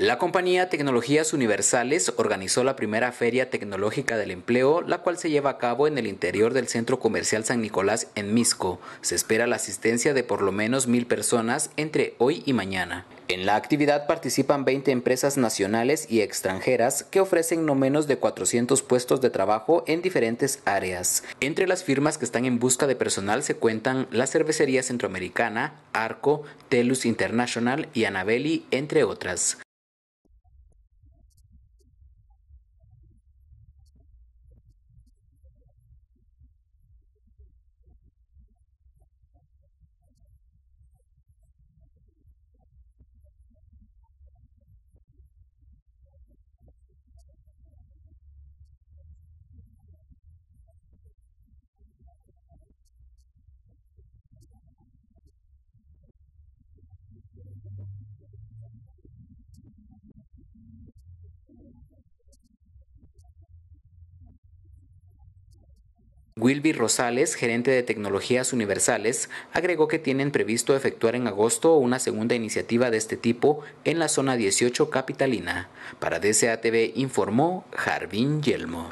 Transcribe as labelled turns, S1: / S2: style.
S1: La compañía Tecnologías Universales organizó la primera Feria Tecnológica del Empleo, la cual se lleva a cabo en el interior del Centro Comercial San Nicolás en Misco. Se espera la asistencia de por lo menos mil personas entre hoy y mañana. En la actividad participan 20 empresas nacionales y extranjeras que ofrecen no menos de 400 puestos de trabajo en diferentes áreas. Entre las firmas que están en busca de personal se cuentan la Cervecería Centroamericana, Arco, Telus International y Anabeli, entre otras. Wilby Rosales, gerente de Tecnologías Universales, agregó que tienen previsto efectuar en agosto una segunda iniciativa de este tipo en la zona 18 capitalina. Para DCATV informó jarvin Yelmo.